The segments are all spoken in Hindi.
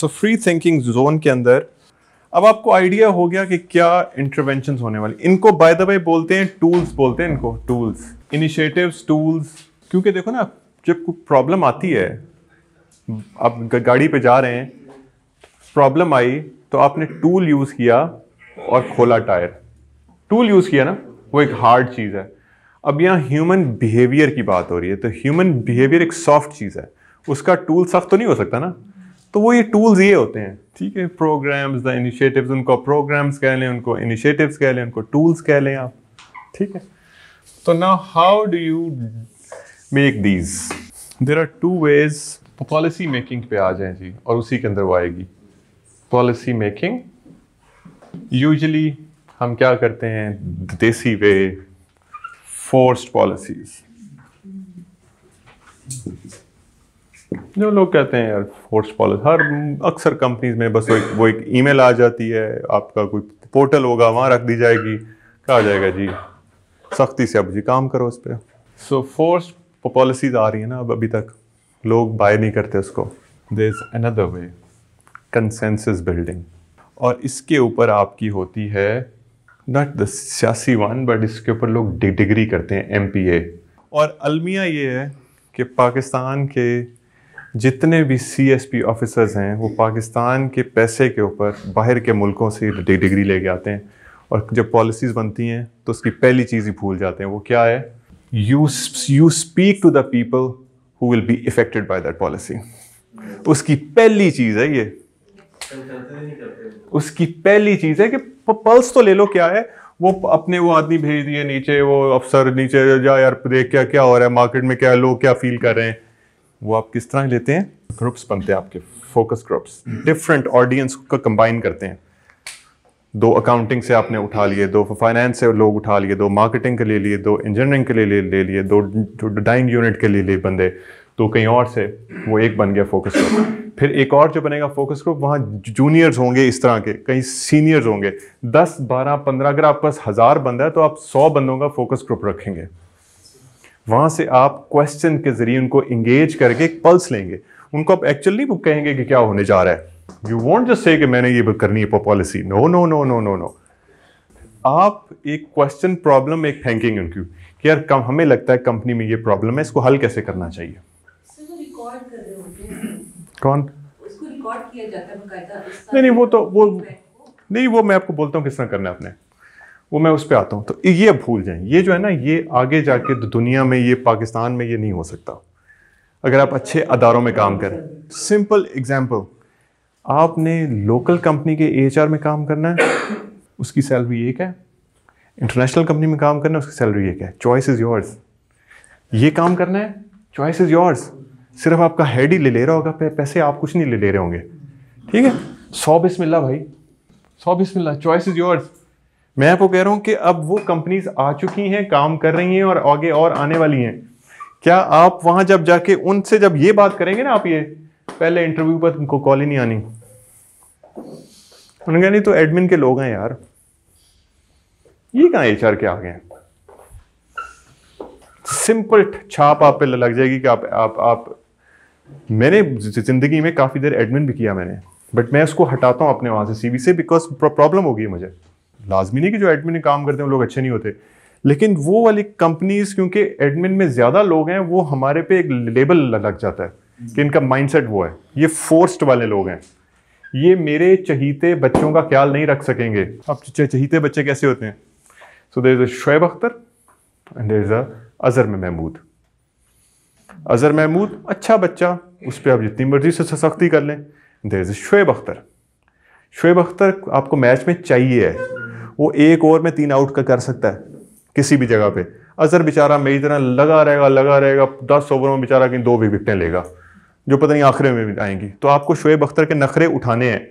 सो फ्री थिंकिंग जोन के अंदर अब आपको आइडिया हो गया कि क्या इंटरवेंशन होने वाली इनको बाय द वे बोलते हैं टूल्स बोलते हैं इनको टूल्स इनिशिएटिव्स टूल्स क्योंकि देखो ना जब कोई प्रॉब्लम आती है आप गाड़ी पे जा रहे हैं प्रॉब्लम आई तो आपने टूल यूज़ किया और खोला टायर टूल यूज़ किया ना वो एक हार्ड चीज़ है अब यहाँ ह्यूमन बिहेवियर की बात हो रही है तो ह्यूमन बिहेवियर एक सॉफ्ट चीज़ है उसका टूल सख्त तो नहीं हो सकता ना तो वो ये टूल्स ये होते हैं ठीक है प्रोग्राम्स द इनिशिएटिव्स उनको प्रोग्राम्स कह लें उनको इनिशिएटिव्स कह लें उनको टूल्स कह लें आप ठीक है तो ना how do you make these there are two ways policy making पे आ जाए जी और उसी के अंदर वो आएगी पॉलिसी मेकिंग यूजली हम क्या करते हैं देसी वे फोर्स्ड पॉलिसीज़ जो लोग कहते हैं यार फोर्स पॉलिसी हर अक्सर कंपनीज में बस वो एक वो एक ईमेल आ जाती है आपका कोई पोर्टल होगा वहाँ रख दी जाएगी कहा जाएगा जी सख्ती से अब जी काम करो उस पर सो फोर्स पॉलिसीज आ रही है ना अब अभी तक लोग बाय नहीं करते उसको there is another way consensus building और इसके ऊपर आपकी होती है नॉट द सियासी वन बट इसके ऊपर लोग डिग्री करते हैं एम और अलमिया ये है कि पाकिस्तान के जितने भी सी एस पी ऑफिसर्स हैं वो पाकिस्तान के पैसे के ऊपर बाहर के मुल्कों से डिग्री लेके आते हैं और जब पॉलिसीज़ बनती हैं तो उसकी पहली चीज़ ही भूल जाते हैं वो क्या है you you speak to the people who will be affected by that policy उसकी पहली चीज़ है ये उसकी पहली चीज़ है कि पल्स तो ले लो क्या है वो अपने वो आदमी भेज दिए नीचे वो अफसर नीचे जा यार देख क्या क्या हो रहा है मार्केट में क्या लोग क्या फील कर रहे हैं वो आप किस तरह लेते हैं ग्रुप्स बनते हैं आपके फोकस ग्रुप्स डिफरेंट ऑडियंस का कंबाइन करते हैं दो अकाउंटिंग से आपने उठा लिए दो फाइनेंस से लोग उठा लिए दो मार्केटिंग के लिए लिए दो इंजीनियरिंग के लिए ले ले लिए दो डाइंग यूनिट के लिए लिए बंदे तो कहीं और से वो एक बन गया फोकस ग्रुप फिर एक और जो बनेगा फोकस ग्रुप वहाँ जूनियर्स होंगे इस तरह के कहीं सीनियर्स होंगे दस बारह पंद्रह अगर आपके पास हज़ार बंदा है तो आप सौ बंदों का फोकस ग्रुप रखेंगे वहां से आप क्वेश्चन के जरिए उनको इंगेज करके एक पल्स लेंगे उनको आप एक्चुअली वो कहेंगे कि क्या होने जा रहा है यू वॉन्ट जस्ट से मैंने ये करनी है policy no no no no no no आप एक क्वेश्चन प्रॉब्लम एक फेंकेंगे उनकी कि यार कम हमें लगता है कंपनी में ये प्रॉब्लम है इसको हल कैसे करना चाहिए कौन नहीं नहीं वो तो वो नहीं वो मैं आपको बोलता हूँ किस तरह करना है आपने वो मैं उस पर आता हूँ तो ये भूल जाएं ये जो है ना ये आगे जाके दुनिया में ये पाकिस्तान में ये नहीं हो सकता अगर आप अच्छे अदारों में काम करें सिंपल एग्जाम्पल आपने लोकल कंपनी के एच में काम करना है उसकी सैलरी एक है इंटरनेशनल कंपनी में काम करना है उसकी सैलरी एक है चॉइस इज़ योर्स ये काम करना है चॉइस इज़ योर्स सिर्फ आपका हेड ही ले ले रहा होगा पैसे आप कुछ नहीं ले ले रहे होंगे ठीक है सौ बिस्मिल्लाह भाई सौ बिस्मिल्लाह चॉइस इज़ योर्स मैं आपको कह रहा हूं कि अब वो कंपनीज आ चुकी हैं काम कर रही हैं और आगे और आने वाली हैं क्या आप वहां जब जाके उनसे जब ये बात करेंगे ना आप ये पहले इंटरव्यू पर उनको कॉल ही नहीं आनी उन्होंने कहा नहीं तो एडमिन के लोग हैं यार ये कहा एच के आ गए सिंपल छाप आप पे लग जाएगी कि आप आप आप मैंने जिंदगी में काफ़ी देर एडमिन भी किया मैंने बट मैं उसको हटाता हूं अपने वहां से सीबी से बिकॉज प्रॉब्लम होगी मुझे लाजमी नहीं कि जो एडमिन काम करते हैं वो लोग अच्छे नहीं होते लेकिन वो वाली कंपनीज क्योंकि एडमिन में ज़्यादा लोग हैं वो हमारे पे एक लेबल लग जाता है कि इनका माइंडसेट वो है ये फोर्स्ड वाले लोग हैं ये मेरे चहीते बच्चों का ख्याल नहीं रख सकेंगे अब चहीते बच्चे कैसे होते हैं so there is a Shoaib Akhtar and there is a Azhar में महमूद अज़र महमूद अच्छा बच्चा उस पर आप जितनी मर्जी से सख्ती कर लें there is a Shoaib Akhtar Shoaib Akhtar आपको मैच में चाहिए है वो एक ओवर में तीन आउट का कर सकता है किसी भी जगह पे अजहर बेचारा मेरी तरह लगा रहेगा लगा रहेगा दस ओवर में बेचारा कहीं दो भी विकटें लेगा जो पता नहीं आखिर में आएंगी तो आपको शुएब अख्तर के नखरे उठाने हैं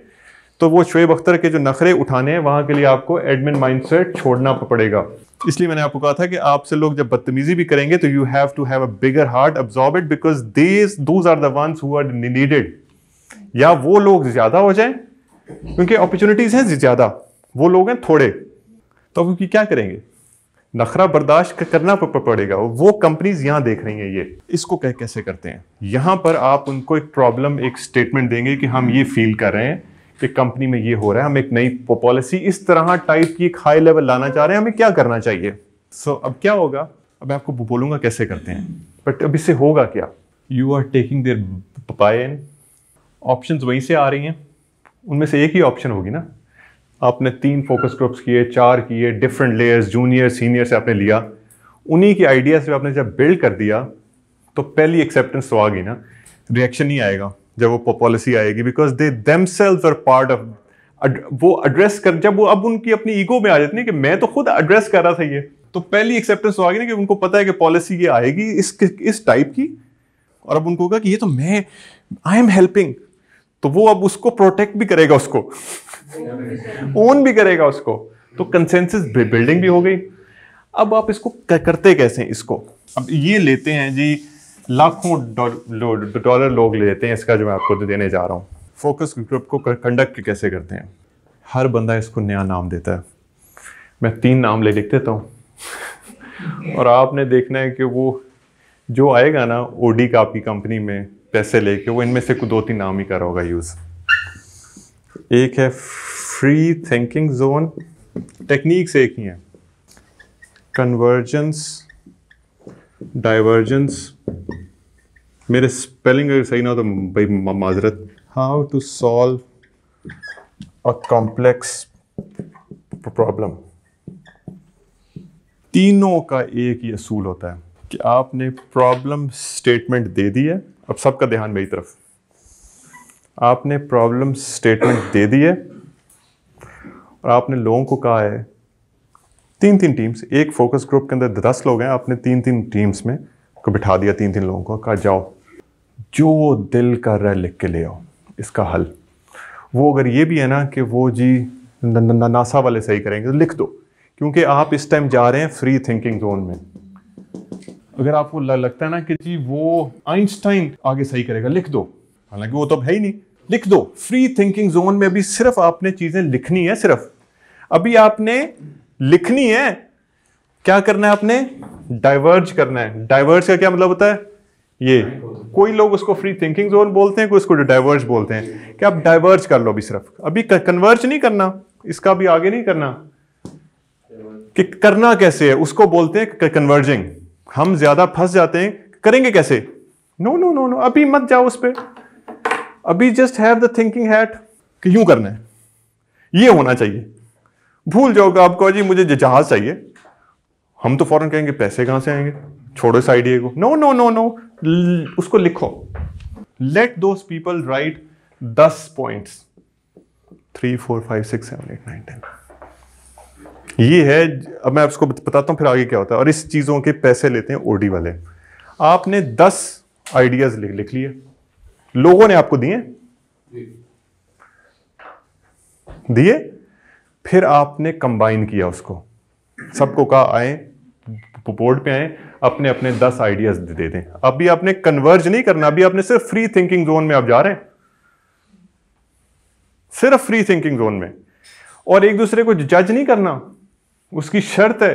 तो वो शुएब अख्तर के जो नखरे उठाने हैं वहाँ के लिए आपको एडमिन माइंड सेट छोड़ना पड़ेगा इसलिए मैंने आपको कहा था कि आपसे लोग जब बदतमीजी भी करेंगे तो you have to have a bigger heart absorb it because these those are the ones who are needed या वो लोग ज़्यादा हो जाएं क्योंकि अपॉर्चुनिटीज़ हैं ज़्यादा वो लोग हैं थोड़े तो अब उनकी क्या करेंगे नखरा बर्दाश्त करना पड़ेगा वो कंपनीज यहां देख रही हैं ये इसको कह कैसे करते हैं यहां पर आप उनको एक प्रॉब्लम एक स्टेटमेंट देंगे कि हम ये फील कर रहे हैं कि कंपनी में ये हो रहा है हम एक नई पॉलिसी इस तरह टाइप की एक हाई लेवल लाना चाह रहे हैं हमें क्या करना चाहिए सो so, अब क्या होगा अब मैं आपको बोलूंगा कैसे करते हैं बट अब इससे होगा क्या you are taking their by option वहीं से आ रही हैं उनमें से एक ही ऑप्शन होगी ना आपने तीन फोकस ग्रुप्स किए चार किए डिफरेंट लेयर्स जूनियर सीनियर से आपने लिया उन्हीं के आइडियाज़ से आपने जब बिल्ड कर दिया तो पहली एक्सेप्टेंस तो आ गई ना रिएक्शन नहीं आएगा जब वो पॉलिसी आएगी because they themselves are part of वो एड्रेस कर जब वो अब उनकी अपनी ईगो में आ जाती है कि मैं तो खुद एड्रेस कर रहा था ये तो पहली एक्सेप्टेंस तो आ गई ना कि उनको पता है कि पॉलिसी ये आएगी इस इस टाइप की और अब उनको कहा कि ये तो मैं आई एम हेल्पिंग तो वो अब उसको प्रोटेक्ट भी करेगा उसको ओन भी करेगा उसको तो कंसेंसिस बिल्डिंग भी हो गई अब आप इसको करते कैसे इसको अब ये लेते हैं जी लाखों डॉलर लोग लेते हैं इसका जो मैं आपको देने जा रहा हूँ फोकस ग्रुप को कंडक्ट कैसे करते हैं हर बंदा इसको नया नाम देता है मैं तीन नाम ले लिख देता हूँ और आपने देखना है कि वो जो आएगा ना ओडी का आपकी कंपनी में पैसे लेके वो इनमें से दो तीन नाम ही करा होगा यूज़ एक है फ्री थिंकिंग जोन टेक्निक्स एक ही हैं कन्वर्जेंस डाइवर्जेंस मेरे स्पेलिंग अगर सही ना हो तो भाई माजरत how to solve a complex problem तीनों का एक ही असूल होता है कि आपने प्रॉब्लम स्टेटमेंट दे दी है अब सबका ध्यान मेरी तरफ आपने प्रॉब्लम स्टेटमेंट दे दी है और आपने लोगों को कहा है तीन तीन टीम्स एक फोकस ग्रुप के अंदर दस लोग हैं आपने तीन तीन टीम्स में को बिठा दिया तीन तीन लोगों को कहा जाओ जो दिल का रह लिख के ले आओ इसका हल वो अगर ये भी है ना कि वो जी नासा वाले सही करेंगे तो लिख दो क्योंकि आप इस टाइम जा रहे हैं फ्री थिंकिंग जोन में अगर आपको लगता है ना कि जी वो आइंस्टाइन आगे सही करेगा लिख दो हालांकि वो तो अब है ही नहीं लिख दो फ्री थिंकिंग जोन में अभी सिर्फ आपने चीजें लिखनी है सिर्फ अभी आपने लिखनी है क्या करना है आपने डाइवर्ज करना है डाइवर्ज का क्या मतलब होता है ये कोई लोग उसको फ्री थिंकिंग जोन बोलते हैं कोई उसको डाइवर्ज बोलते हैं कि आप डाइवर्ज कर लो अभी सिर्फ अभी कन्वर्ज नहीं करना इसका भी आगे नहीं करना कि करना कैसे है उसको बोलते हैं कन्वर्जिंग हम ज्यादा फंस जाते हैं करेंगे कैसे नो नो नो नो अभी मत जाओ उस पर अभी just have the thinking hat कि यूं करना है ये होना चाहिए भूल जाओगे आपको जी मुझे जहाज चाहिए हम तो फौरन कहेंगे पैसे कहां से आएंगे छोड़ो इस आइडिया को नो नो नो नो उसको लिखो लेट दो पीपल राइट दस point three four five six seven eight nine ten ये है अब मैं आपको बताता हूँ फिर आगे क्या होता है और इस चीज़ों के पैसे लेते हैं ओडी वाले आपने दस आइडियाज लिख लिख लिए लोगों ने आपको दिए दिए फिर आपने कंबाइन किया उसको सबको कहा आए बोर्ड पे आए अपने अपने दस आइडियाज दे दें अभी आपने कन्वर्ज नहीं करना अभी आपने सिर्फ फ्री थिंकिंग जोन में आप जा रहे हैं सिर्फ फ्री थिंकिंग जोन में और एक दूसरे को जज नहीं करना उसकी शर्त है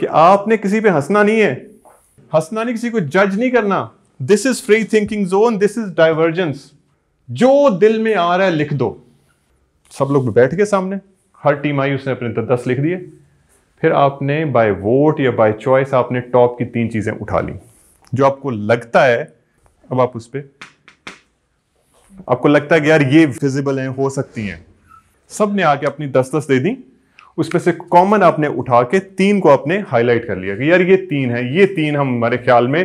कि आपने किसी पे हंसना नहीं है हंसना नहीं किसी को जज नहीं करना this is free thinking zone this is divergence जो दिल में आ रहा है लिख दो सब लोग बैठ गए सामने हर टीम आई उसने अपने दस लिख दिए फिर आपने बाय वोट या बाय चॉइस आपने टॉप की तीन चीज़ें उठा ली जो आपको लगता है अब आप उस पर आपको लगता है कि यार ये फिजिबल हैं हो सकती हैं सब ने आके अपनी दस दस दे दी उसमें से कॉमन आपने उठा के तीन को आपने हाईलाइट कर लिया कि यार ये तीन है ये तीन हम हमारे ख्याल में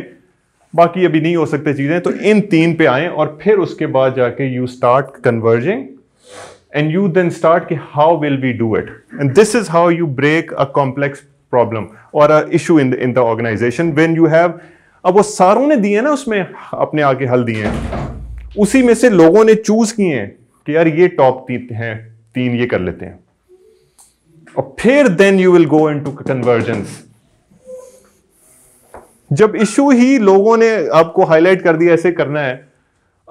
बाकी अभी नहीं हो सकते चीज़ें तो इन तीन पे आए और फिर उसके बाद जाके you start converging and you then start कि how will we do it and this is how you break a complex problem और a issue in in the organisation when you have अब वो सारों ने दिए ना उसमें अपने आगे हल दिए उसी में से लोगों ने चूज किए हैं कि यार ये टॉप हैं तीन ये कर लेते हैं और फिर then you will go into convergence जब इशू ही लोगों ने आपको हाईलाइट कर दिया ऐसे करना है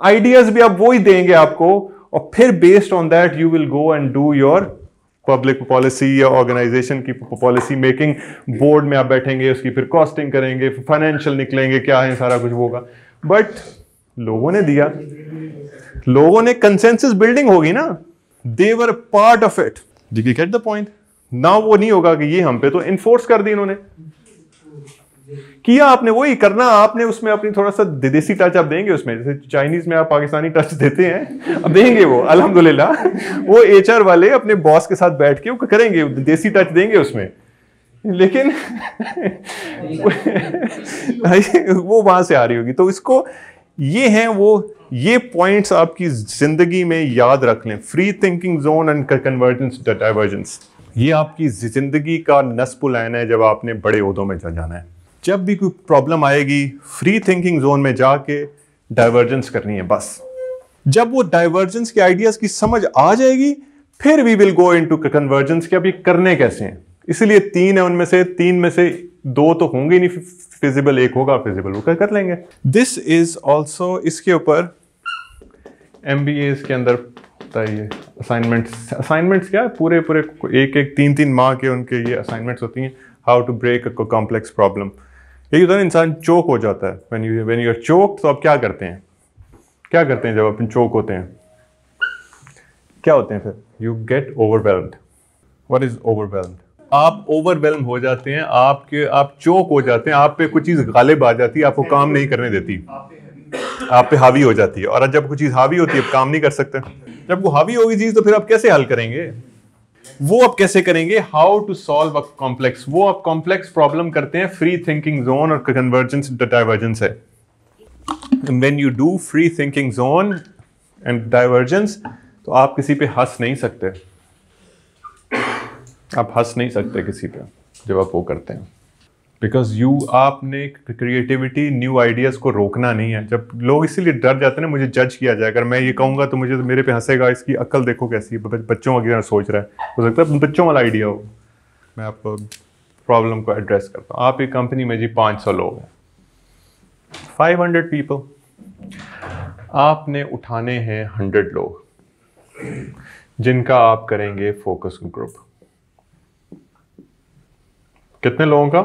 आइडियाज भी आप वो ही देंगे आपको और फिर based on that you will go and do your public policy या ऑर्गेनाइजेशन की पॉलिसी मेकिंग बोर्ड में आप बैठेंगे उसकी फिर कॉस्टिंग करेंगे फाइनेंशियल निकलेंगे क्या है सारा कुछ होगा बट लोगों ने दिया लोगों ने कंसेंसिस बिल्डिंग होगी ना they're part of it did you get the point ना वो नहीं होगा कि ये हम पे तो इन्फोर्स कर दी इन्होंने किया आपने वही करना आपने उसमें अपनी थोड़ा सा देसी टच आप देंगे उसमें जैसे चाइनीज में आप पाकिस्तानी टच देते हैं अब देंगे वो अल्हम्दुलिल्लाह वो एचआर वाले अपने बॉस के साथ बैठ के वो करेंगे देसी टच देंगे उसमें लेकिन वो वहां से आ रही होगी तो इसको ये हैं वो ये पॉइंट्स आपकी ज़िंदगी में याद रख लें free thinking zone and convergence divergence ये आपकी ज़िंदगी का नस्पुलैन है जब आपने बड़े उहदों में जाना है जब भी कोई प्रॉब्लम आएगी फ्री थिंकिंग जोन में जाके डाइवर्जेंस करनी है बस जब वो डाइवर्जेंस के आइडियाज़ की समझ आ जाएगी फिर we will go into convergence के अब ये करने कैसे हैं इसलिए तीन है उनमें से तीन में से दो तो होंगे नहीं फिजिबल एक होगा फिजिबल वो कर, कर लेंगे दिस इज ऑल्सो इसके ऊपर एम बी एस के अंदर होता है ये असाइनमेंट्स असाइनमेंट्स क्या है पूरे पूरे एक एक तीन तीन माह के उनके ये असाइनमेंट्स होती हैं how to break a complex problem ये होता है इंसान चोक हो जाता है when you when you are choke तो आप क्या करते हैं क्या करते हैं जब अपन चोक होते हैं क्या होते हैं फिर you get overwhelmed what is overwhelmed आप ओवरवेलम हो जाते हैं आपके आप चौक हो जाते हैं आप पे कुछ चीज़ गालिब आ जाती है आपको काम नहीं करने देती आप पे हावी हो जाती है और जब कुछ चीज़ हावी होती है काम नहीं कर सकते जब वो हावी होगी चीज़ तो फिर आप कैसे हल करेंगे वो आप कैसे करेंगे how to solve a complex वो आप कॉम्प्लेक्स प्रॉब्लम करते हैं फ्री थिंकिंग जोन और कन्वर्जेंस डाइवर्जेंस है when you do free thinking zone and divergence तो आप किसी पे हंस नहीं सकते आप हंस नहीं सकते किसी पे जब आप वो करते हैं बिकॉज यू आपने क्रिएटिविटी न्यू आइडियाज़ को रोकना नहीं है जब लोग इसीलिए डर जाते हैं ना मुझे जज किया जाए अगर मैं ये कहूँगा तो मुझे तो मेरे पे हंसेगा इसकी अक्ल देखो कैसी है बच्चों की तरह सोच रहा है हो सकता है बच्चों वाला आइडिया हो मैं आपको प्रॉब्लम को एड्रेस करता हूँ आप एक कंपनी में जी पाँच सौ लोग हैं फाइव हंड्रेड पीपल आपने उठाने हैं हंड्रेड लोग जिनका आप करेंगे फोकस ग्रुप कितने लोगों का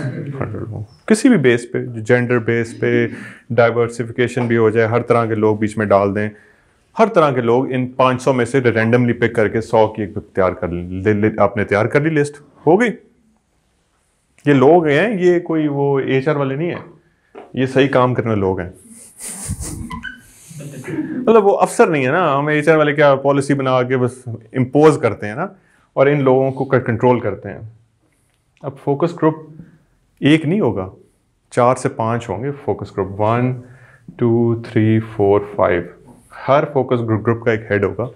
हंड्रेड लोगों किसी भी बेस पे जेंडर बेस पे डाइवर्सिफिकेशन भी हो जाए हर तरह के लोग बीच में डाल दें हर तरह के लोग इन 500 में से रैंडमली पिक करके 100 की एक तैयार कर ली आपने तैयार कर ली लिस्ट हो गई ये लोग हैं ये कोई वो एच वाले नहीं है ये सही काम करने लोग हैं मतलब वो अफसर नहीं है ना हम एच वाले क्या पॉलिसी बना के बस इम्पोज करते हैं ना और इन लोगों को कंट्रोल करते हैं अब फोकस ग्रुप एक नहीं होगा चार से पाँच होंगे focus group one two three four five हर फोकस ग्रुप ग्रुप का एक हेड होगा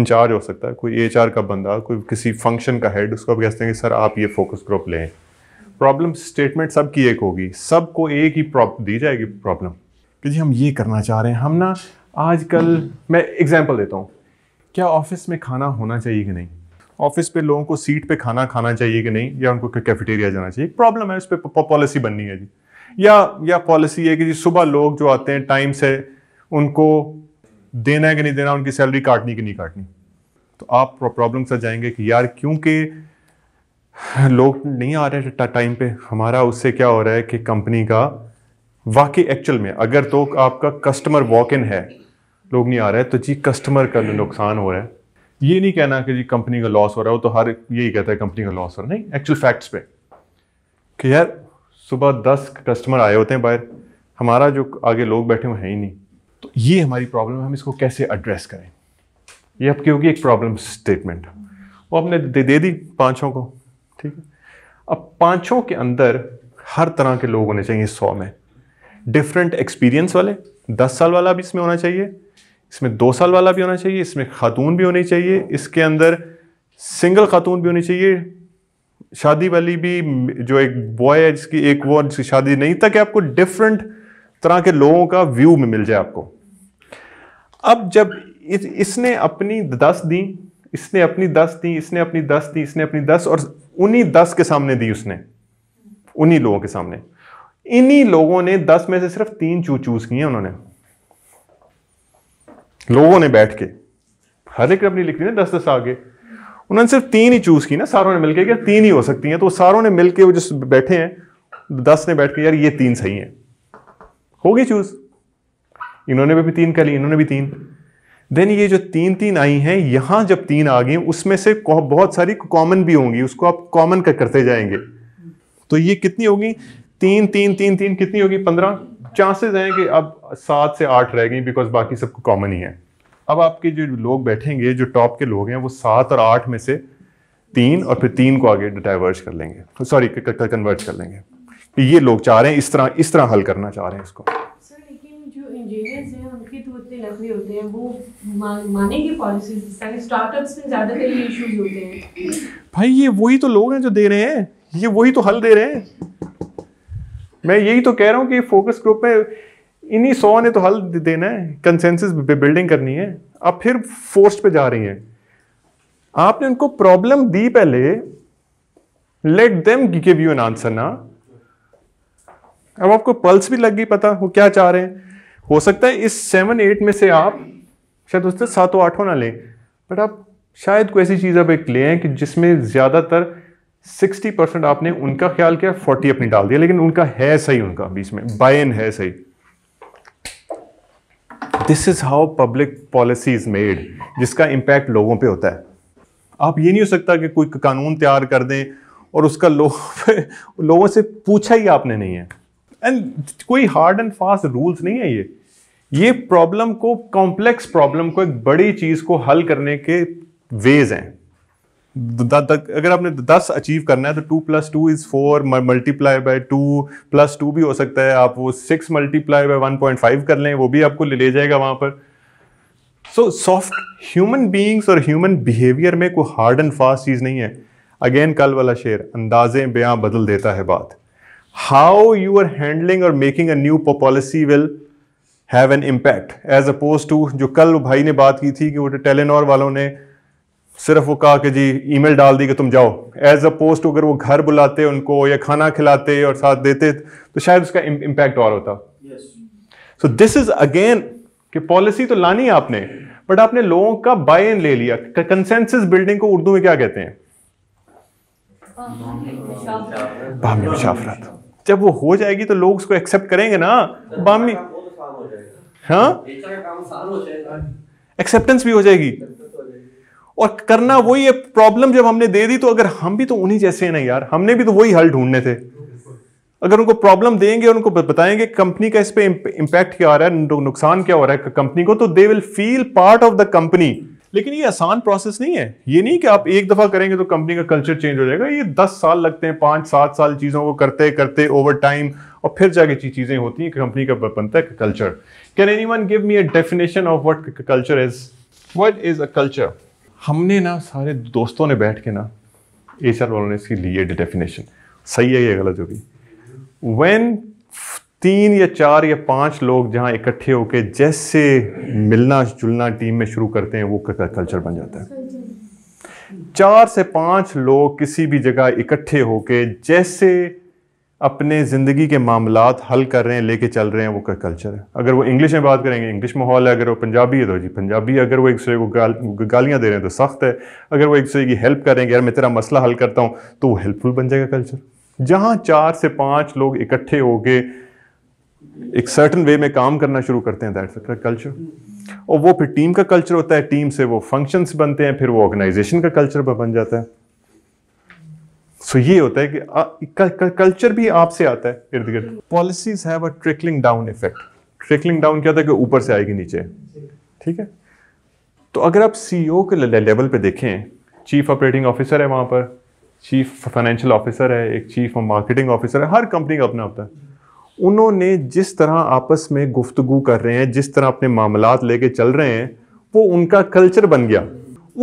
इंचार्ज हो सकता है कोई एच का बंदा कोई किसी फंक्शन का हेड उसको आप कहते हैं कि सर आप ये फोकस ग्रुप लें प्रॉब्लम स्टेटमेंट सबकी एक होगी सबको एक ही प्रॉब दी जाएगी प्रॉब्लम कि जी हम ये करना चाह रहे हैं हम ना आजकल मैं एग्जांपल देता हूँ क्या ऑफिस में खाना होना चाहिए कि नहीं ऑफिस पे लोगों को सीट पे खाना खाना चाहिए कि नहीं या उनको कैफेटेरिया जाना चाहिए प्रॉब्लम है उस पर पॉलिसी बननी है जी या या पॉलिसी है कि जी सुबह लोग जो आते हैं टाइम से उनको देना है कि नहीं देना उनकी सैलरी काटनी कि नहीं काटनी तो आप प्रॉब्लम से जाएंगे कि यार क्योंकि लोग नहीं आ रहे टाइम पे हमारा उससे क्या हो रहा है कि कंपनी का वाकई एक्चुअल में अगर तो आपका कस्टमर वॉक इन है लोग नहीं आ रहे तो जी कस्टमर का नुकसान हो रहा है ये नहीं कहना कि जी कंपनी का लॉस हो रहा है वो तो हर यही कहता है कंपनी का लॉस हो रहा है नहीं एक्चुअल फैक्ट्स पे कि यार सुबह दस कस्टमर आए होते हैं बाहर हमारा जो आगे लोग बैठे हुए हैं ही नहीं तो ये हमारी प्रॉब्लम है हम इसको कैसे एड्रेस करें ये आपकी होगी एक प्रॉब्लम स्टेटमेंट वो आपने दे, दे दी पाँचों को ठीक है अब पाँचों के अंदर हर तरह के लोग होने चाहिए सौ में डिफरेंट एक्सपीरियंस वाले दस साल वाला भी इसमें होना चाहिए इसमें दो साल वाला भी होना चाहिए इसमें खातून भी होनी चाहिए इसके अंदर सिंगल खातून भी होनी चाहिए शादी वाली भी जो एक बॉय है जिसकी एक वो जिसकी शादी नहीं ताकि आपको डिफरेंट तरह के लोगों का व्यू में मिल जाए आपको अब जब इस, इसने अपनी दस दी इसने अपनी दस दी इसने अपनी दस दी इसने अपनी दस और उन्हीं दस के सामने दी उसने उन्हीं लोगों के सामने इन्हीं लोगों ने दस में से सिर्फ तीन चू चूज किए उन्होंने लोगों ने बैठ के हर एक अपनी लिख दी ना दस दस आगे उन्होंने सिर्फ तीन ही चूज की ना सारों ने मिलकर तीन ही हो सकती हैं तो सारों ने मिलकर वो जिस बैठे हैं दस ने बैठ के यार ये तीन सही हैं होगी चूज इन्होंने भी तीन कर ली इन्होंने भी तीन देन ये जो तीन तीन आई हैं यहां जब तीन आ गई उसमें से बहुत सारी कॉमन भी होंगी उसको आप कॉमन कर करते जाएंगे तो ये कितनी होगी तीन तीन तीन तीन कितनी होगी पंद्रह चांसेस हैं कि अब सात से आठ रह गई बिकॉज बाकी सबको कॉमन ही है अब आपके जो लोग बैठेंगे जो टॉप के लोग हैं वो सात और आठ में से तीन और फिर तीन को आगे डाइवर्ज कर लेंगे सॉरी कन्वर्ट कर लेंगे तो ये लोग चाह रहे हैं इस तरह इस तरह हल करना चाह रहे हैं इसको तो तो भाई ये वही तो लोग हैं जो दे रहे हैं ये वही तो हल दे रहे हैं मैं यही तो कह रहा हूँ कि फोकस ग्रुप में इन्हीं सौ ने तो हल देना है कंसेंसिस बिल्डिंग करनी है अब फिर फोर्स पे जा रही हैं आपने उनको प्रॉब्लम दी पहले let them give you an answer ना अब आपको पल्स भी लग गई पता वो क्या चाह रहे हैं हो सकता है इस सेवन एट में से आप शायद उससे सातों आठों ना लें बट आप शायद कोई ऐसी चीज़ आप एक लें कि जिसमें ज़्यादातर सिक्सटी परसेंट आपने उनका ख्याल किया फोर्टी अपनी डाल दिया लेकिन उनका है सही उनका बीच में इन है सही this is how public policy is made जिसका इम्पैक्ट लोगों पे होता है आप ये नहीं हो सकता कि कोई कानून तैयार कर दें और उसका लोग लोगों से पूछा ही आपने नहीं है एंड कोई हार्ड एंड फास्ट रूल्स नहीं है ये ये प्रॉब्लम को कॉम्प्लेक्स प्रॉब्लम को एक बड़ी चीज़ को हल करने के वेज हैं अगर आपने दस अचीव करना है तो two plus two is four multiply by two plus two भी हो सकता है आप वो six multiply by one point five कर लें वो भी आपको ले ले जाएगा वहाँ पर सो सॉफ्ट ह्यूमन बीइंग्स और ह्यूमन बिहेवियर में कोई हार्ड एंड फास्ट चीज़ नहीं है अगेन कल वाला शेर अंदाजे बयां बदल देता है बात हाउ यू आर हैंडलिंग और making a new policy will have an impact as opposed to जो कल भाई ने बात की थी कि वो टेलीनॉर वालों ने सिर्फ वो कहा कि जी ईमेल डाल दी कि तुम जाओ एज अ पोस्ट अगर वो घर बुलाते उनको या खाना खिलाते और साथ देते तो शायद उसका इम्पैक्ट और होता सो दिस इज अगेन कि पॉलिसी तो लानी है आपने बट आपने लोगों का बाय इन ले लिया कंसेंसस बिल्डिंग को उर्दू में क्या कहते हैं बामी मुशाफरत जब वो हो जाएगी तो लोग उसको एक्सेप्ट करेंगे ना बामी हाँ एक्सेप्टेंस भी हो जाएगी और करना हम्म। वही है प्रॉब्लम जब हमने दे दी तो अगर हम भी तो उन्हीं जैसे हैं ना यार हमने भी तो वही हल ढूंढने थे अगर उनको प्रॉब्लम देंगे और उनको बताएंगे कंपनी का इस पर इंपैक्ट क्या आ रहा है नुकसान क्या हो रहा है कंपनी को तो they will feel part of the company लेकिन ये आसान प्रोसेस नहीं है ये नहीं कि आप एक दफ़ा करेंगे तो कंपनी का कल्चर चेंज हो जाएगा ये दस साल लगते हैं पांच सात साल चीज़ों को करते करते ओवर टाइम और फिर जाके चीज़ें होती हैं कंपनी का बनता है culture can anyone give me a definition of what culture is what is a culture हमने ना सारे दोस्तों ने बैठ के ना एच आर वालों ने इसकी ली है डेफिनेशन सही है या गलत होगी वैन तीन या चार या पांच लोग जहाँ इकट्ठे होके जैसे मिलना जुलना टीम में शुरू करते हैं वो कल्चर बन जाता है चार से पांच लोग किसी भी जगह इकट्ठे होके जैसे अपने ज़िंदगी के मामला हल कर रहे हैं लेके चल रहे हैं वो कल्चर है अगर वो इंग्लिश में बात करेंगे इंग्लिश माहौल है अगर वो पंजाबी है तो जी पंजाबी अगर वो एक दूसरे को गाल, गालियाँ दे रहे हैं तो सख्त है अगर वो एक दूसरे की हेल्प करेंगे यार मैं तेरा मसला हल करता हूँ तो वो हेल्पफुल बन जाएगा कल्चर जहाँ चार से पाँच लोग इकट्ठे होके एक सर्टन वे में काम करना शुरू करते हैं दैट्स कल्चर और वो फिर टीम का कल्चर होता है टीम से वो फंक्शंस बनते हैं फिर वो ऑर्गेनाइजेशन का कल्चर बन जाता है सो ये होता है कि कल्चर भी आपसे आता है इर्द गिर्द policies have a trickling down effect trickling down क्या होता है कि ऊपर से आएगी नीचे ठीक है तो अगर आप सी e के ले, लेवल पे देखें चीफ ऑपरेटिंग ऑफिसर है वहाँ पर चीफ फाइनेंशियल ऑफिसर है एक चीफ मार्केटिंग ऑफिसर है हर कंपनी का अपना होता है उन्होंने जिस तरह आपस में गुफ्तगु कर रहे हैं जिस तरह अपने मामला लेके चल रहे हैं वो उनका कल्चर बन गया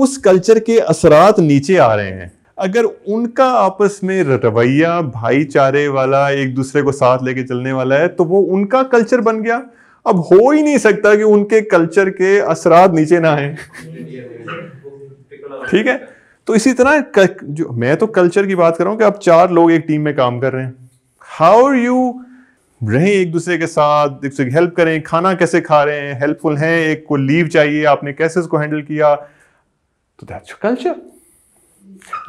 उस कल्चर के असरात नीचे आ रहे हैं अगर उनका आपस में रवैया भाईचारे वाला एक दूसरे को साथ लेके चलने वाला है तो वो उनका कल्चर बन गया अब हो ही नहीं सकता कि उनके कल्चर के असरा नीचे ना आए ठीक है तो इसी तरह जो मैं तो कल्चर की बात कर रहा हूं कि आप चार लोग एक टीम में काम कर रहे हैं हाउ यू रहें एक दूसरे के साथ एक दूसरे की हेल्प करें खाना कैसे खा रहे हैं हेल्पफुल हैं एक को लीव चाहिए आपने कैसे उसको हैंडल किया तो दैट्स कल्चर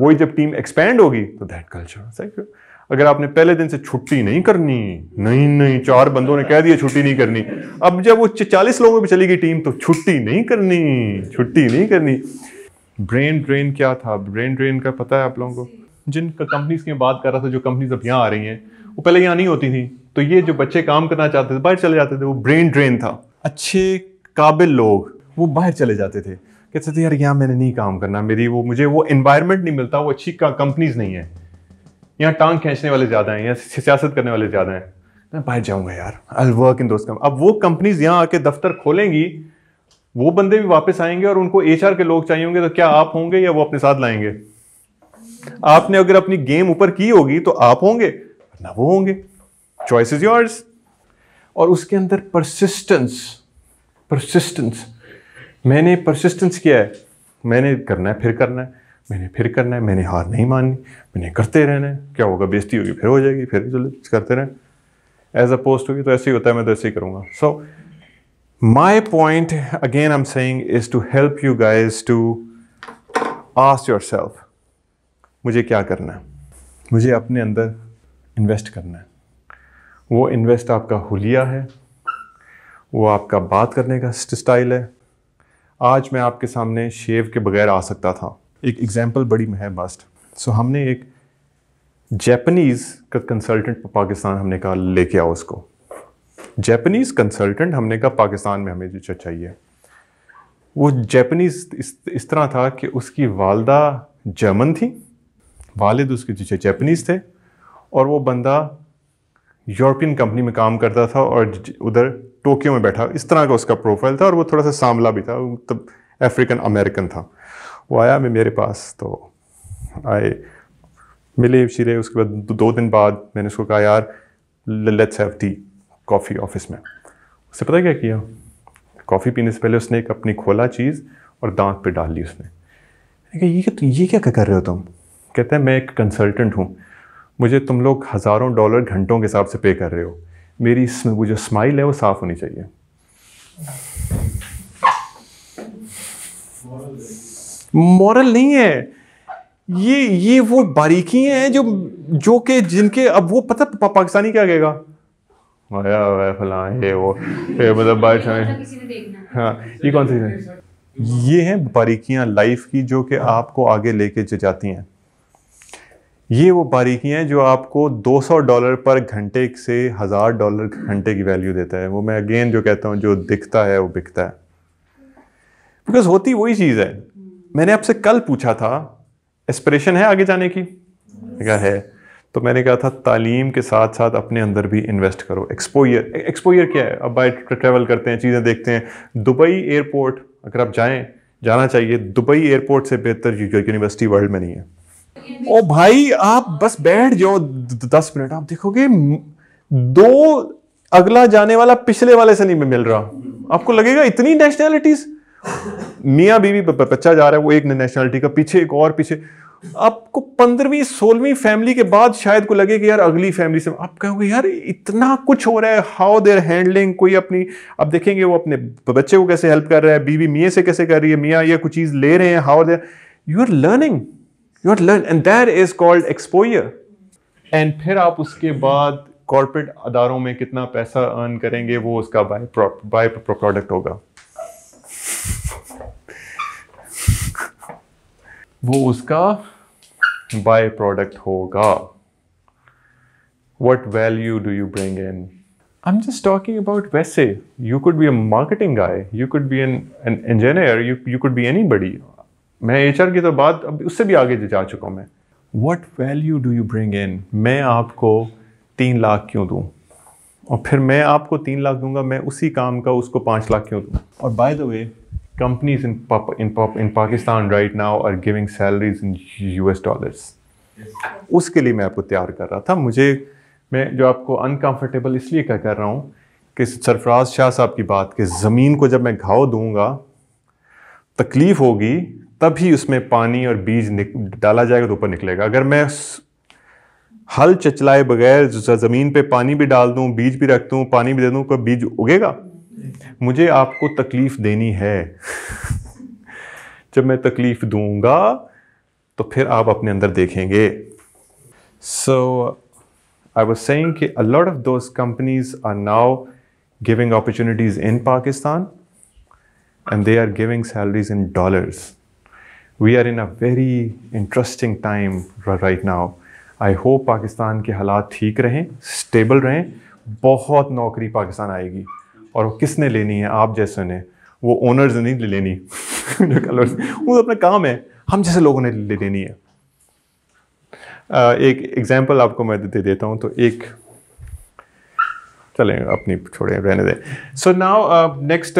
वही जब टीम एक्सपेंड होगी तो दैट कल्चर अगर आपने पहले दिन से छुट्टी नहीं करनी नहीं नहीं चार बंदों ने कह दिया छुट्टी नहीं करनी अब जब वो चालीस लोगों पर चली गई टीम तो छुट्टी नहीं करनी छुट्टी नहीं करनी ब्रेन ड्रेन क्या था ब्रेन ड्रेन का पता है आप लोगों को जिन कंपनीज की बात कर रहा था जो कंपनीज अब यहाँ आ रही हैं वो पहले यहाँ नहीं होती थी तो ये जो बच्चे काम करना चाहते थे बाहर चले जाते थे वो ब्रेन ड्रेन था अच्छे काबिल लोग वो बाहर चले जाते थे कहते थे यार यहाँ मैंने नहीं काम करना मेरी वो मुझे वो इन्वायरमेंट नहीं मिलता वो अच्छी कंपनीज नहीं है यहाँ टांग खींचने वाले ज़्यादा हैं या सियासत करने वाले ज़्यादा हैं मैं बाहर जाऊँगा यार आई वर्क इन दोस्त अब वो कंपनीज यहाँ आके दफ्तर खोलेंगी वो बंदे भी वापस आएंगे और उनको एच के लोग चाहिए होंगे तो क्या आप होंगे या वो अपने साथ लाएंगे आपने अगर अपनी गेम ऊपर की होगी तो आप होंगे ना वो होंगे चॉइस इज योर्स और उसके अंदर परसिस्टेंस परसिस्टेंस मैंने परसिस्टेंस किया है मैंने करना है फिर करना है मैंने फिर करना है मैंने हार नहीं माननी मैंने करते रहना है क्या होगा बेजती होगी फिर हो जाएगी फिर चलो तो करते रहें एज अ पोस्ट होगी तो ऐसे ही होता है मैं तो ऐसे ही करूँगा so my again I am saying is to help you guys to ask yourself मुझे क्या करना है मुझे अपने अंदर इन्वेस्ट करना है वो इन्वेस्ट आपका हुलिया है वो आपका बात करने का स्टाइल है आज मैं आपके सामने शेव के बगैर आ सकता था एक एग्जाम्पल बड़ी है मस्ट सो हमने एक जैपनीज़ का कंसल्टेंट पाकिस्तान हमने कहा लेके आओ उसको जैपनीज़ कंसल्टेंट हमने कहा पाकिस्तान में हमें जो चाहिए वो जैपनीज़ इस, तरह था कि उसकी वालदा जर्मन थी वालिद उसके जो जैपनीज़ थे और वो बंदा यूरोपियन कंपनी में काम करता था और उधर टोक्यो में बैठा इस तरह का उसका प्रोफाइल था और वो थोड़ा सा सांवला भी था तब अफ्रीकन अमेरिकन था वो आया मैं मेरे पास तो आए मिले शिले उसके बाद दो दिन बाद मैंने उसको कहा यार let's have tea coffee office में उससे पता क्या किया कॉफ़ी पीने से पहले उसने एक अपनी खोला चीज़ और दांत पे डाल ली उसने ये तो ये क्या कर रहे हो तुम कहते हैं मैं एक कंसल्टेंट हूँ मुझे तुम लोग हज़ारों डॉलर घंटों के हिसाब से पे कर रहे हो मेरी वो जो स्माइल है वो साफ होनी चाहिए मॉरल नहीं है ये ये वो बारीकियां हैं जो जो के जिनके अब वो पता पा, पाकिस्तानी क्या कहेगा आया ये वो ये मतलब बारिश हाँ ये कौन सी है ये हैं बारीकियां लाइफ की जो कि आपको आगे लेके जाती हैं ये वो बारीकियाँ हैं जो आपको 200 डॉलर पर घंटे से हज़ार डॉलर घंटे की वैल्यू देता है वो मैं अगेन जो कहता हूँ जो दिखता है वो बिकता है बिकॉज होती वही चीज़ है मैंने आपसे कल पूछा था एस्परेशन है आगे जाने की क्या है तो मैंने कहा था तालीम के साथ साथ अपने अंदर भी इन्वेस्ट करो एक्सपोयर एक्सपोयर क्या है अब बाई ट्रेवल करते हैं चीज़ें देखते हैं दुबई एयरपोर्ट अगर आप जाएँ जाना चाहिए दुबई एयरपोर्ट से बेहतर यूनिवर्सिटी वर्ल्ड में नहीं है ओ भाई आप बस बैठ जाओ दस मिनट आप देखोगे दो अगला जाने वाला पिछले वाले से नहीं मिल रहा आपको लगेगा इतनी नेशनैलिटीज मियाँ बीवी बच्चा जा रहा है वो एक नेशनैलिटी का पीछे एक और पीछे आपको पंद्रहवीं सोलहवीं फैमिली के बाद शायद को लगे कि यार अगली फैमिली से आप कहोगे यार इतना कुछ हो रहा है हाउ देर हैंडलिंग कोई अपनी अब देखेंगे वो अपने बच्चे को कैसे हेल्प कर रहा है बीवी मियाँ से कैसे कर रही है मियाँ ये कुछ चीज़ ले रहे हैं how dare you are learning you have to learn and that is called exposure and phir aap uske baad corporate adaron mein kitna paisa earn karenge wo uska by by product hoga wo uska by product hoga what value do you bring in I'm just talking about Vese. You could be a marketing guy. You could be an, engineer. you could be anybody. मैं एच की तो बात अब उससे भी आगे जा चुका हूँ मैं what value do you bring in मैं आपको तीन लाख क्यों दूँ और फिर मैं आपको तीन लाख दूंगा मैं उसी काम का उसको पाँच लाख क्यों दूँ और by the way companies in in in Pakistan right now are giving salaries in U S dollars उसके लिए मैं आपको तैयार कर रहा था मुझे मैं जो आपको अनकम्फर्टेबल इसलिए क्या कर रहा हूँ कि सरफराज शाह साहब की बात कि ज़मीन को जब मैं घाव दूंगा तकलीफ़ होगी तभी उसमें पानी और बीज डाला जाएगा तो ऊपर निकलेगा अगर मैं हल चचलाए बगैर ज़मीन पे पानी भी डाल दूँ बीज भी रख दूँ पानी भी दे दूँ कोई बीज उगेगा मुझे आपको तकलीफ़ देनी है जब मैं तकलीफ़ दूंगा तो फिर आप अपने अंदर देखेंगे सो आई वॉज सेइंग कि a lot of those companies are now giving opportunities in Pakistan and they are giving salaries in dollars we are in a very interesting time right now I hope Pakistan के हालात ठीक रहें स्टेबल रहें बहुत नौकरी पाकिस्तान आएगी और वो किसने लेनी है आप जैसे ने वो ओनर्स नहीं लेनी जो कलर्स वो अपना काम है हम जैसे लोगों ने ले लेनी है एक एग्जाम्पल आपको मैं दे देता हूँ तो एक चलें अपनी छोड़ें रहने दें सो नाउ नेक्स्ट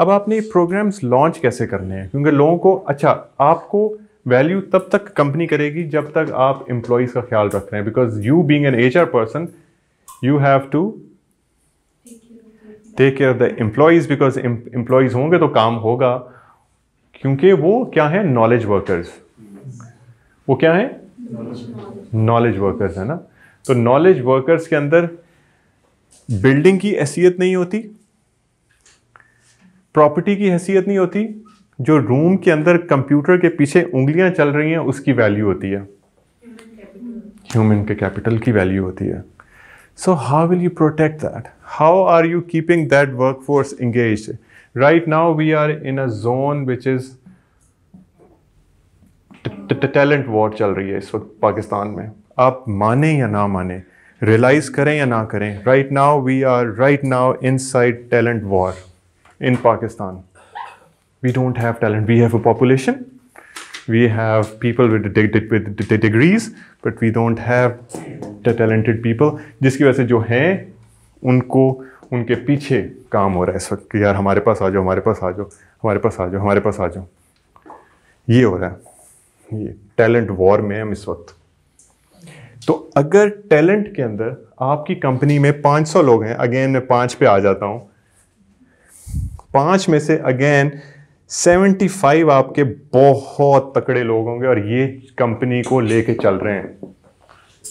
अब आपने प्रोग्राम्स लॉन्च कैसे करने हैं क्योंकि लोगों को अच्छा आपको वैल्यू तब तक कंपनी करेगी जब तक आप एम्प्लॉयज़ का ख्याल रख रहे हैं because you being an H R person you have to take care the employees because employees होंगे तो काम होगा क्योंकि वो क्या है नॉलेज वर्कर्स वो क्या है नॉलेज वर्कर्स है ना तो नॉलेज वर्कर्स के अंदर बिल्डिंग की हैसियत नहीं होती प्रॉपर्टी की हैसियत नहीं होती जो रूम के अंदर कंप्यूटर के पीछे उंगलियां चल रही हैं उसकी वैल्यू होती है ह्यूमन के कैपिटल की वैल्यू होती है so how will you protect that how are you keeping that workforce engage right now we are in a zone which is talent war चल रही है इस वक्त पाकिस्तान में आप माने या ना माने रियलाइज़ करें या ना करें right now we are right now inside talent war in Pakistan. We don't have talent. We have a population. We have people with, with degrees, but we don't have talented people. जिसकी वजह से जो हैं उनको उनके पीछे काम हो रहा है इस वक्त कि यार हमारे पास आ जाओ हमारे पास आ जाओ हमारे पास आ जाओ हमारे पास आ जाओ ये हो रहा है ये टैलेंट वॉर में हम इस वक्त तो अगर टैलेंट के अंदर आपकी कंपनी में 500 लोग हैं अगेन मैं पाँच पे आ जाता हूँ पांच में से अगेन 75 आपके बहुत तकड़े लोग होंगे और ये कंपनी को लेके चल रहे हैं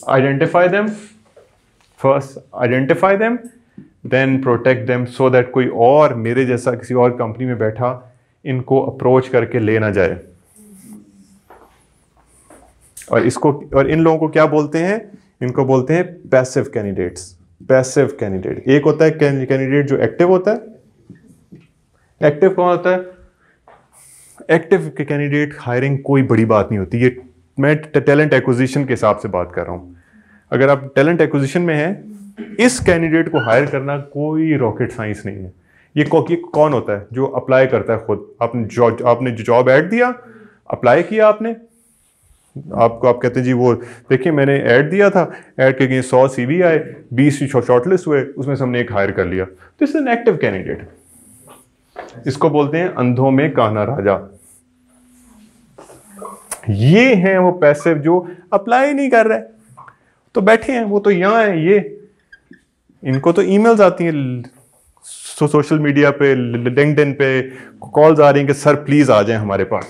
identify them first identify them then protect them so that कोई और मेरे जैसा किसी और कंपनी में बैठा इनको अप्रोच करके ले ना जाए और इसको और इन लोगों को क्या बोलते हैं इनको बोलते हैं पैसिव कैंडिडेट्स पैसिव कैंडिडेट एक होता है कैंडिडेट जो एक्टिव होता है एक्टिव कौन होता है एक्टिव के कैंडिडेट हायरिंग कोई बड़ी बात नहीं होती ये मैं टैलेंट एक्विजिशन के हिसाब से बात कर रहा हूँ अगर आप टैलेंट एक्विजिशन में हैं इस कैंडिडेट को हायर करना कोई रॉकेट साइंस नहीं है ये कौन होता है जो अप्लाई करता है खुद आपने जॉब आपने जॉब ऐड दिया अप्लाई किया आपने आपको आप कहते हैं जी वो देखिए मैंने ऐड दिया था ऐड के सौ सी आए बीस शॉर्टलिस्ट हुए उसमें से हमने एक हायर कर लिया तो इस एन एक्टिव कैंडिडेट इसको बोलते हैं अंधों में काना राजा ये हैं वो पैसे जो अप्लाई नहीं कर रहे तो बैठे हैं वो तो यहां है ये इनको तो ईमेल्स आती हैं सो सोशल मीडिया पे लिंक्डइन पे कॉल्स आ रही हैं कि सर प्लीज आ जाए हमारे पास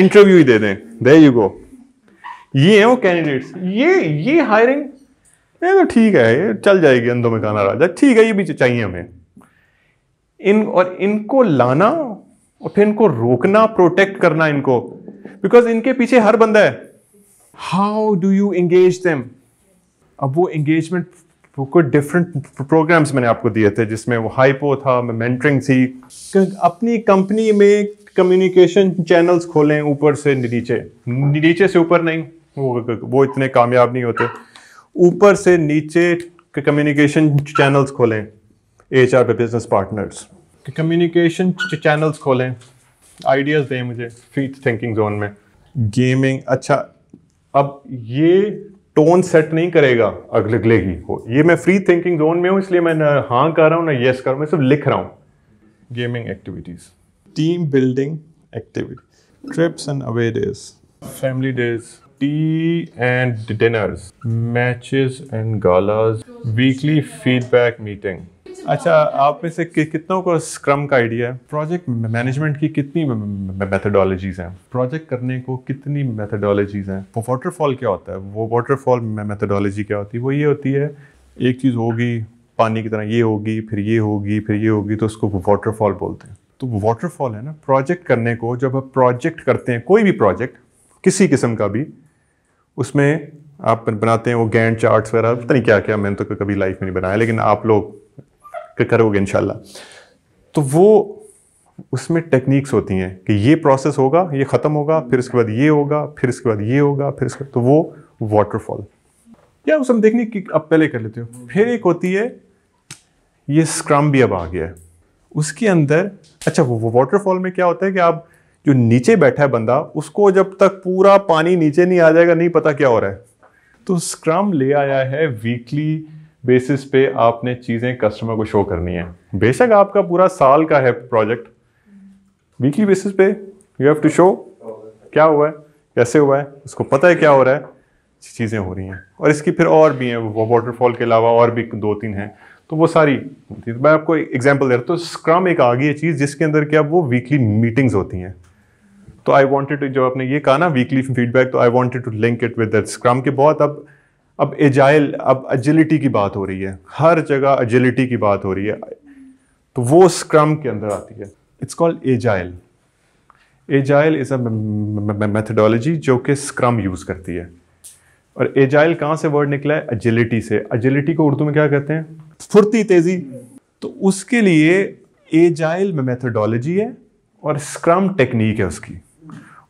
इंटरव्यू ही दे दें दे यू गो ये हैं वो कैंडिडेट्स ये ये हायरिंग ये तो ठीक है ये चल जाएगी अंधों में काना राजा ठीक है ये भी चाहिए हमें इन और इनको लाना और फिर इनको रोकना प्रोटेक्ट करना इनको बिकॉज इनके पीछे हर बंदा है how do you engage them अब वो एंगेजमेंट कुछ डिफरेंट प्रोग्राम्स मैंने आपको दिए थे जिसमें वो हाइपो था मेंटरिंग थी अपनी कंपनी में कम्युनिकेशन चैनल्स खोलें ऊपर से नीचे नीचे से ऊपर नहीं वो वो इतने कामयाब नहीं होते ऊपर से नीचे कम्युनिकेशन चैनल्स खोलें एच आर पे बिजनेस पार्टनर्स कम्युनिकेशन चैनल्स खोलें आइडियाज़ दें मुझे फ्री थिंकिंग जोन में गेमिंग अच्छा अब ये टोन सेट नहीं करेगा अगले अगले ही को ये मैं फ्री थिंकिंग जोन में हूँ इसलिए मैं ना हाँ कर रहा हूँ ना येस कर रहा हूँ मैं सिर्फ लिख रहा हूँ gaming activities team building activity trips and away days family days tea and dinners matches and galas weekly feedback meeting अच्छा आप में से कि, कितनों को स्क्रम का आइडिया है प्रोजेक्ट मैनेजमेंट की कितनी मेथडोलॉजीज हैं प्रोजेक्ट करने को कितनी मेथडोलॉजीज हैं वो वाटरफॉल क्या होता है वो वाटरफॉल मेथडोलॉजी क्या होती है वो ये होती है एक चीज़ होगी पानी की तरह ये होगी फिर ये होगी फिर ये होगी तो उसको वाटरफॉल बोलते हैं तो वाटरफॉल है ना प्रोजेक्ट करने को जब आप प्रोजेक्ट करते हैं कोई भी प्रोजेक्ट किसी किस्म का भी उसमें आप बनाते हैं वो गैंड चार्ट्स वगैरह पता नहीं क्या क्या मैंने तो कभी लाइफ में नहीं बनाया लेकिन आप लोग करोगे इन तो वो उसमें टेक्निक्स होती हैं कि ये प्रोसेस होगा ये ख़त्म होगा फिर उसके बाद ये होगा फिर उसके बाद ये होगा फिर उसके तो वो वाटरफॉल या उस हम देखने की आप पहले कर लेते हो फिर एक होती है ये स्क्रम भी अब आ गया है उसके अंदर अच्छा वो वाटरफॉल में क्या होता है कि आप जो नीचे बैठा है बंदा उसको जब तक पूरा पानी नीचे नहीं आ जाएगा नहीं पता क्या हो रहा है तो स्क्रम ले आया है वीकली बेसिस पे आपने चीज़ें कस्टमर को शो करनी है बेशक आपका पूरा साल का है प्रोजेक्ट वीकली बेसिस पे यू हैव टू शो क्या हुआ है कैसे हुआ है उसको पता है क्या हो रहा है चीज़ें हो रही हैं और इसकी फिर और भी हैं वाटरफॉल के अलावा और भी दो तीन हैं तो वो सारी मैं आपको एग्जाम्पल दे रहा हूँ तो स्क्रम एक आगे चीज़ जिसके अंदर क्या वो वीकली मीटिंग्स होती हैं तो आई वॉन्टेड टू जब आपने ये कहा ना वीकली फीडबैक तो I wanted to link it with scrum के बहुत अब अब एजाइल अब एजिलिटी की बात हो रही है हर जगह एजिलिटी की बात हो रही है तो वो स्क्रम के अंदर आती है it's called agile agile is a methodology जो कि स्क्रम यूज़ करती है और एजाइल कहाँ से वर्ड निकला है एजिलिटी से एजिलिटी को उर्दू में क्या कहते हैं फुर्ती तेज़ी तो उसके लिए एजाइल मेथडोलॉजी है और स्क्रम टेक्निक है उसकी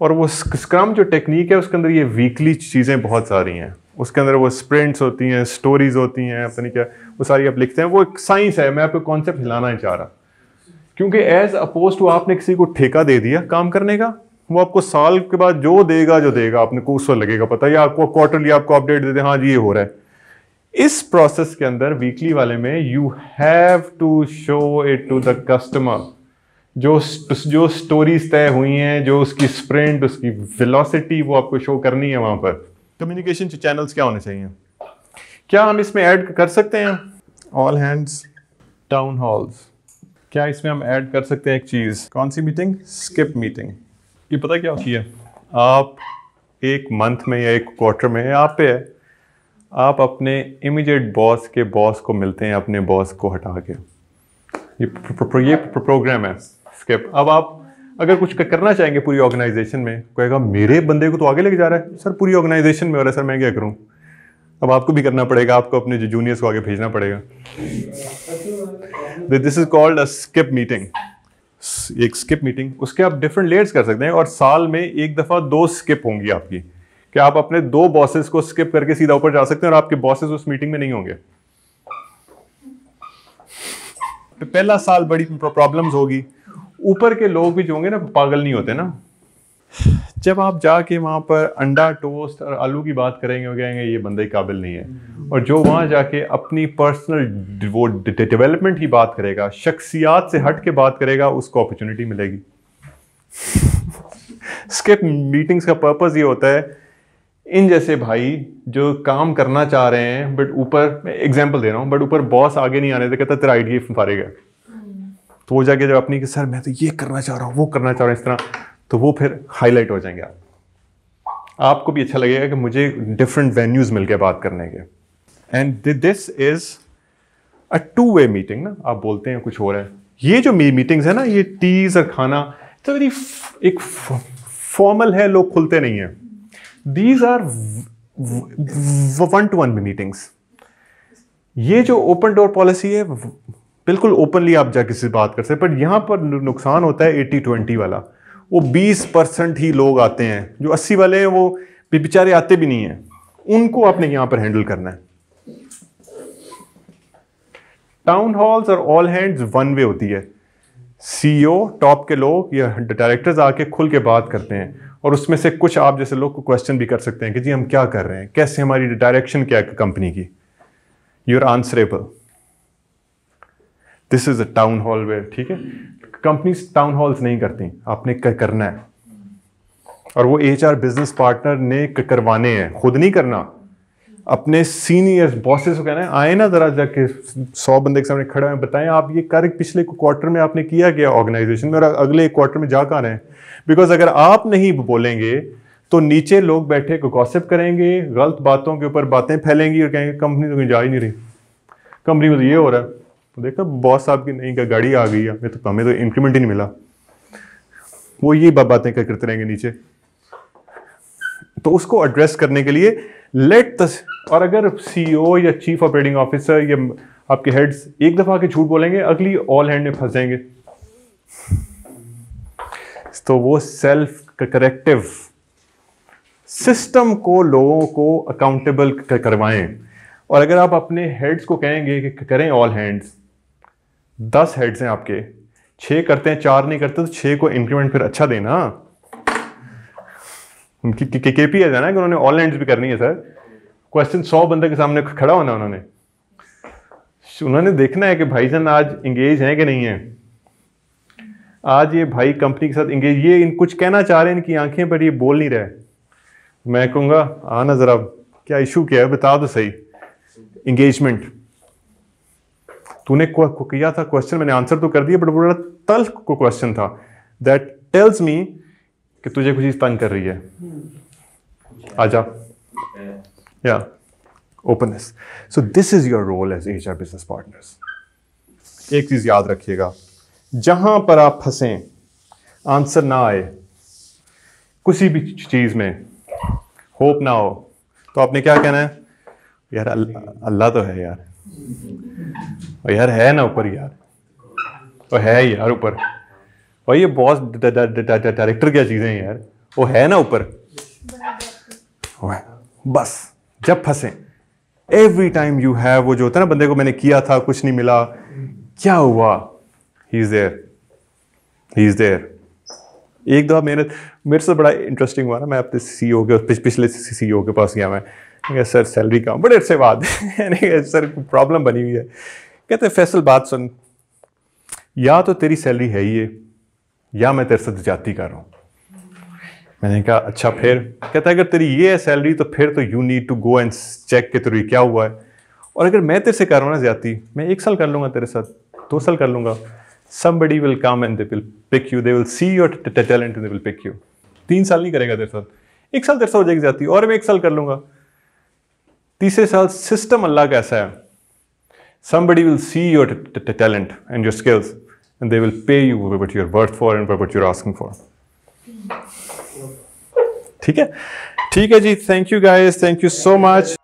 और वो स्क्रम जो टेक्निक है उसके अंदर ये वीकली चीज़ें बहुत सारी हैं उसके अंदर वो स्प्रिंट्स होती हैं स्टोरीज होती हैं अपनी क्या वो सारी आप लिखते हैं वो एक साइंस है मैं आपको कॉन्सेप्ट हिलाना ही चाह रहा क्योंकि एज अपोज टू आपने किसी को ठेका दे दिया काम करने का वो आपको साल के बाद जो देगा जो देगा आपने को उस पर लगेगा पता या आपको क्वार्टरली आपको अपडेट देते हैं हाँ जी ये हो रहा है इस प्रोसेस के अंदर वीकली वाले में you have to show it to the customer जो जो स्टोरीज तय हुई हैं जो उसकी स्प्रिंट उसकी वेलोसिटी वो आपको शो करनी है वहाँ पर कम्युनिकेशन चैनल्स क्या होने चाहिए क्या हम इसमें ऐड कर सकते हैं ऑल हैंड्स टाउन हॉल्स क्या इसमें हम ऐड कर सकते हैं एक चीज़ कौन सी मीटिंग स्किप मीटिंग ये पता क्या होती है आप एक मंथ में या एक क्वार्टर में आप पे है आप अपने इमीडिएट बॉस के बॉस को मिलते हैं अपने बॉस को हटा के ये, ये प्रोग्राम है स्किप अब आप अगर कुछ करना चाहेंगे पूरी ऑर्गेनाइजेशन में कहेगा मेरे बंदे को तो आगे लेके जा रहा है सर पूरी ऑर्गेनाइजेशन में हो रहा है सर मैं क्या करूँ अब आपको भी करना पड़ेगा आपको अपने जो जूनियर्स को आगे भेजना पड़ेगा this is called a skip meeting एक स्किप मीटिंग उसके आप डिफरेंट लेयर्स कर सकते हैं और साल में एक दफ़ा दो स्किप होंगी आपकी क्या आप अपने दो बॉसेस को स्किप करके सीधा ऊपर जा सकते हैं और आपके बॉसेस उस मीटिंग में नहीं होंगे तो पहला साल बड़ी प्रॉब्लम्स होगी ऊपर के लोग भी जो होंगे ना पागल नहीं होते ना जब आप जाके वहां पर अंडा टोस्ट और आलू की बात करेंगे वो कहेंगे ये बंदे काबिल नहीं है और जो वहां जाके अपनी पर्सनल वो डेवलपमेंट की बात करेगा शख्सियात से हट के बात करेगा उसको अपॉर्चुनिटी मिलेगी स्किप मीटिंग्स का पर्पज़ ये होता है इन जैसे भाई जो काम करना चाह रहे हैं बट ऊपर मैं एग्जाम्पल दे रहा हूँ बट ऊपर बॉस आगे नहीं आ रहे थे कहता तेरा आइडिया फारेगा तो वो जाके जब अपनी कि सर मैं तो ये करना चाह रहा हूँ वो करना चाह रहा हूँ इस तरह तो वो फिर हाईलाइट हो जाएंगे आपको भी अच्छा लगेगा कि मुझे डिफरेंट वेन्यूज़ मिल गए बात करने के and this is a two way meeting ना आप बोलते हैं कुछ हो रहा है ये जो मीटिंग्स है ना ये टीज और खाना तो वेरी एक फॉर्मल है लोग खुलते नहीं है these are one to one meetings ये जो ओपन डोर पॉलिसी है बिल्कुल ओपनली आप जाके से बात कर सकते बट यहाँ पर नुकसान होता है एट्टी ट्वेंटी वाला वो बीस परसेंट ही लोग आते हैं जो अस्सी वाले हैं वो बेचारे आते भी नहीं हैं उनको आपने यहाँ पर हैंडल करना है टाउन हॉल्स और ऑल हैंड्स वन वे होती है सीईओ टॉप e के लोग या डायरेक्टर्स आके खुल के बात करते हैं और उसमें से कुछ आप जैसे लोग को क्वेश्चन भी कर सकते हैं कि जी हम क्या कर रहे हैं कैसे हमारी डायरेक्शन क्या है कंपनी की you are answerable this is a town hall where ठीक है कंपनीज टाउन हॉल्स नहीं करती आपने कर, करना है और वो एच आर बिजनेस पार्टनर ने करवाने हैं खुद नहीं करना अपने सीनियर बॉसेस को कहना है आए ना जरा जाके सौ बंदे के सामने खड़े हैं बताएं आप ये कार्य पिछले क्वार्टर में आपने किया गया ऑर्गेनाइजेशन में और अगले क्वार्टर में जा कर रहे हैं बिकॉज अगर आप नहीं बोलेंगे तो नीचे लोग बैठे को गॉसिप करेंगे गलत बातों के ऊपर बातें फैलेंगी और कहेंगे कंपनी तो कहीं जा ही नहीं रही कंपनी में तो ये हो रहा है देखा बॉस साहब की नहीं क्या गाड़ी आ गई है तो हमें तो इंक्रीमेंट ही नहीं मिला वो ये बातें क्या करते रहेंगे नीचे तो उसको एड्रेस करने के लिए लेट द और अगर सीईओ e या चीफ ऑपरेटिंग ऑफिसर या आपके हेड्स एक दफ़ा के झूठ बोलेंगे अगली ऑल हैंड में फंस जाएंगे तो वो सेल्फ करेक्टिव सिस्टम को लोगों को अकाउंटेबल करवाएं और अगर आप अपने हेड्स को कहेंगे कि करें ऑल हैंड्स दस हेड्स हैं आपके छः करते हैं चार नहीं करते तो छः को इंक्रीमेंट फिर अच्छा देना उनकी के, पी है जाना कि उन्होंने ऑनलाइन भी करनी है सर क्वेश्चन सौ बंदे के सामने खड़ा होना उन्होंने उन्होंने देखना है कि भाई जान आज इंगेज हैं कि नहीं है आज ये भाई कंपनी के साथ इंगेज ये इन कुछ कहना चाह रहे हैं इनकी आंखें पर ये बोल नहीं रहे मैं कहूँगा आना ज़रा क्या इशू क्या है बता दो सही इंगेजमेंट तूने किया था क्वेश्चन मैंने आंसर तो कर दिया बट वो बड़ा तल्ख को क्वेश्चन था दैट टेल्स मी कि तुझे कुछ चीज़ तंग कर रही है hmm. आजा या openness so this is your role as H business partners एक चीज़ याद रखिएगा जहां पर आप फंसे आंसर ना आए किसी भी चीज़ में होप ना हो तो आपने क्या कहना है यार अल्लाह तो है यार और यार है ना ऊपर यार वो है यार ऊपर और ये बॉस डायरेक्टर क्या चीज़ें हैं यार वो है ना ऊपर बस जब फंसे एवरी टाइम यू हैव वो जो होता है ना बंदे को मैंने किया था कुछ नहीं मिला क्या हुआ he is there he is there एक दफ़ा मेहनत मेरे से बड़ा इंटरेस्टिंग हुआ ना मैं अपने सी e के पिछले सी e के पास गया मैं कहा सर सैलरी कम बड़े अरसे बाद मैंने सर प्रॉब्लम बनी हुई है कहते हैं फैसल बात सुन या तो तेरी सैलरी है ही है या मैं तेरे साथ जाती कर रहा हूँ मैंने कहा अच्छा फिर कहता है अगर तेरी ये है सैलरी तो फिर तो you need to go and check के थ्रू क्या हुआ है और अगर मैं तेरे से कर रहा हूँ ना ज्यादा मैं एक साल कर लूँगा तेरे साथ दो साल कर लूँगा somebody will come and they will pick you they will see your talent and they will pick you तीन साल नहीं करेगा तेरे साथ एक साल तेरे साथ हो जाएगी जाती और मैं एक साल कर लूँगा तीसरे साल सिस्टम अल्लाह का ऐसा है somebody will see your talent and your skills and they will pay you what you're worth for and what you're asking for hmm. ठीक है ठीक है जी thank you guys thank you so much